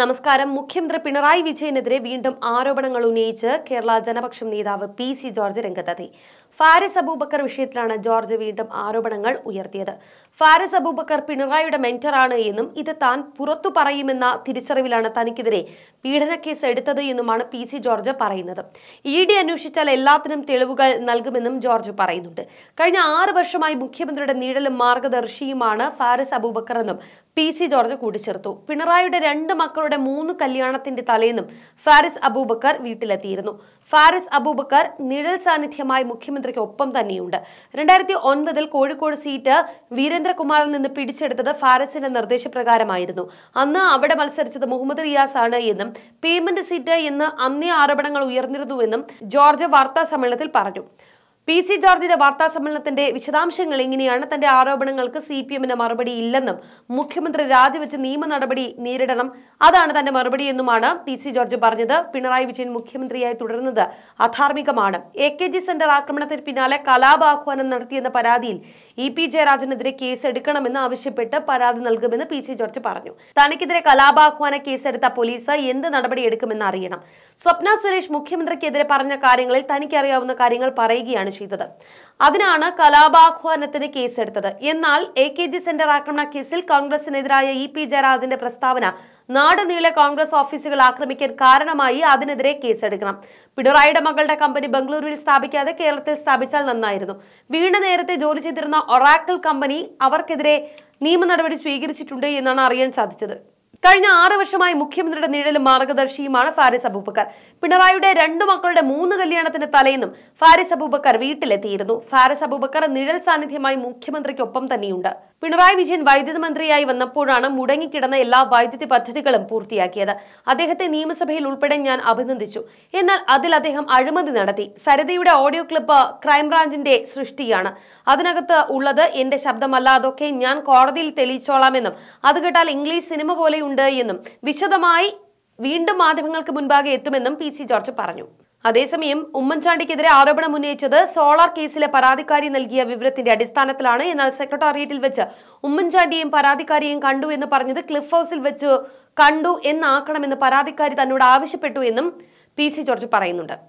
നമസ്കാരം മുഖ്യമന്ത്രി പിണറായി വിജയനെതിരെ വീണ്ടും ആരോപണങ്ങൾ ഉന്നയിച്ച് കേരള ജനപക്ഷം നേതാവ് പി സി ജോർജ് രംഗത്തെത്തി ഫാരിസ് അബൂബക്കർ വിഷയത്തിലാണ് ജോർജ് വീണ്ടും ആരോപണങ്ങൾ ഉയർത്തിയത് ഫാരിസ് അബൂബക്കർ പിണറായിയുടെ മെന്ററാണ് എന്നും ഇത് താൻ പുറത്തു പറയുമെന്ന തിരിച്ചറിവിലാണ് തനിക്കെതിരെ പീഡനക്കേസ് എടുത്തത് എന്നുമാണ് പി സി ജോർജ് പറയുന്നത് ഇ ഡി അന്വേഷിച്ചാൽ എല്ലാത്തിനും തെളിവുകൾ നൽകുമെന്നും ജോർജ് പറയുന്നുണ്ട് കഴിഞ്ഞ ആറ് വർഷമായി മുഖ്യമന്ത്രിയുടെ നീഴലും മാർഗദർശിയുമാണ് ഫാരിസ് അബൂബക്കർ എന്നും പി സി ജോർജ് കൂട്ടിച്ചേർത്തു പിണറായിയുടെ രണ്ട് മക്കളുടെ മൂന്ന് കല്യാണത്തിന്റെ തലേന്നും ഫാരിസ് അബൂബക്കർ വീട്ടിലെത്തിയിരുന്നു ഫാരിസ് അബൂബക്കർ നിഴൽ സാന്നിധ്യമായി മുഖ്യമന്ത്രി ഒപ്പം തന്നെയുണ്ട് രണ്ടായിരത്തി ഒൻപതിൽ കോഴിക്കോട് സീറ്റ് വീരേന്ദ്രകുമാറിൽ നിന്ന് പിടിച്ചെടുത്തത് ഫാരസിന്റെ നിർദ്ദേശപ്രകാരമായിരുന്നു അന്ന് അവിടെ മത്സരിച്ചത് മുഹമ്മദ് റിയാസ് ആണ് എന്നും പേയ്മെന്റ് സീറ്റ് എന്ന് അന്നേ ആരോപണങ്ങൾ ഉയർന്നിരുന്നുവെന്നും ജോർജ് വാർത്താ സമ്മേളനത്തിൽ പറഞ്ഞു പി സി ജോർജിന്റെ വാർത്താ സമ്മേളനത്തിന്റെ വിശദാംശങ്ങൾ ഇങ്ങനെയാണ് തന്റെ ആരോപണങ്ങൾക്ക് സി പി എമ്മിന് മറുപടി ഇല്ലെന്നും മുഖ്യമന്ത്രി രാജിവെച്ച് നിയമ നടപടി നേരിടണം അതാണ് തന്റെ മറുപടി എന്നുമാണ് പി സി ജോർജ് പറഞ്ഞത് പിണറായി വിജയൻ മുഖ്യമന്ത്രിയായി തുടരുന്നത് അധാർമികമാണ് എ കെ ജി സെന്റർ ആക്രമണത്തിന് പിന്നാലെ കലാപാഹ്വാനം നടത്തിയെന്ന പരാതിയിൽ ഇ പി ജയരാജനെതിരെ കേസ് എടുക്കണമെന്ന് ആവശ്യപ്പെട്ട് പരാതി നൽകുമെന്ന് പി സി ജോർജ് പറഞ്ഞു തനിക്കെതിരെ കലാപാഹ്വാന കേസെടുത്ത പോലീസ് എന്ത് നടപടി എടുക്കുമെന്ന് അറിയണം സ്വപ്ന സുരേഷ് മുഖ്യമന്ത്രിക്കെതിരെ പറഞ്ഞ കാര്യങ്ങളിൽ തനിക്കറിയാവുന്ന കാര്യങ്ങൾ പറയുകയാണ് ചെയ്തത് അതിനാണ് കലാപാഹ്വാനത്തിന് കേസെടുത്തത് എന്നാൽ എ കെ ജി സെന്റർ ആക്രമണ കേസിൽ കോൺഗ്രസിനെതിരായ ഇ പി ജയരാജന്റെ പ്രസ്താവന നാടുനീളെ കോൺഗ്രസ് ഓഫീസുകൾ ആക്രമിക്കാൻ കാരണമായി അതിനെതിരെ കേസെടുക്കണം പിണറായിയുടെ മകളുടെ കമ്പനി ബംഗളൂരുവിൽ സ്ഥാപിക്കാതെ കേരളത്തിൽ സ്ഥാപിച്ചാൽ നന്നായിരുന്നു വീണ നേരത്തെ ജോലി ചെയ്തിരുന്ന ഒറാക്കിൾ കമ്പനി അവർക്കെതിരെ നിയമ നടപടി സ്വീകരിച്ചിട്ടുണ്ട് എന്നാണ് അറിയാൻ സാധിച്ചത് കഴിഞ്ഞ ആറ് വർഷമായി മുഖ്യമന്ത്രിയുടെ നിഴലും മാർഗദർശിയുമാണ് ഫാരിസ് അബൂബക്കർ പിണറായിയുടെ രണ്ടു മക്കളുടെ മൂന്ന് കല്യാണത്തിന്റെ തലേന്നും ഫാരിസ് അബൂബക്കർ വീട്ടിലെത്തിയിരുന്നു ഫാരിസ് അബൂബക്കർ നിഴൽ സാന്നിധ്യമായി മുഖ്യമന്ത്രിക്കൊപ്പം തന്നെയുണ്ട് പിണറായി വിജയൻ വൈദ്യുതി മന്ത്രിയായി വന്നപ്പോഴാണ് മുടങ്ങിക്കിടന്ന എല്ലാ വൈദ്യുതി പദ്ധതികളും പൂർത്തിയാക്കിയത് അദ്ദേഹത്തെ നിയമസഭയിൽ ഉൾപ്പെടെ ഞാൻ അഭിനന്ദിച്ചു എന്നാൽ അതിൽ അദ്ദേഹം അഴിമതി നടത്തി സരിതയുടെ ഓഡിയോ ക്ലിപ്പ് ക്രൈംബ്രാഞ്ചിന്റെ സൃഷ്ടിയാണ് അതിനകത്ത് ഉള്ളത് എന്റെ ശബ്ദമല്ല അതൊക്കെ ഞാൻ കോടതിയിൽ തെളിയിച്ചോളാമെന്നും അത് കേട്ടാൽ ഇംഗ്ലീഷ് സിനിമ പോലെയുണ്ട് എന്നും വിശദമായി വീണ്ടും മാധ്യമങ്ങൾക്ക് മുൻപാകെ എത്തുമെന്നും പി ജോർജ് പറഞ്ഞു അതേസമയം ഉമ്മൻചാണ്ടിക്കെതിരെ ആരോപണം ഉന്നയിച്ചത് സോളാർ കേസിലെ പരാതിക്കാരി നൽകിയ വിവരത്തിന്റെ അടിസ്ഥാനത്തിലാണ് എന്നാൽ സെക്രട്ടേറിയറ്റിൽ വെച്ച് ഉമ്മൻചാണ്ടിയും പരാതിക്കാരിയും കണ്ടു എന്ന് പറഞ്ഞത് ക്ലിഫ് ഹൌസിൽ വെച്ച് കണ്ടു എന്നാക്കണമെന്ന് പരാതിക്കാരി തന്നോട് ആവശ്യപ്പെട്ടു എന്നും പി ജോർജ് പറയുന്നുണ്ട്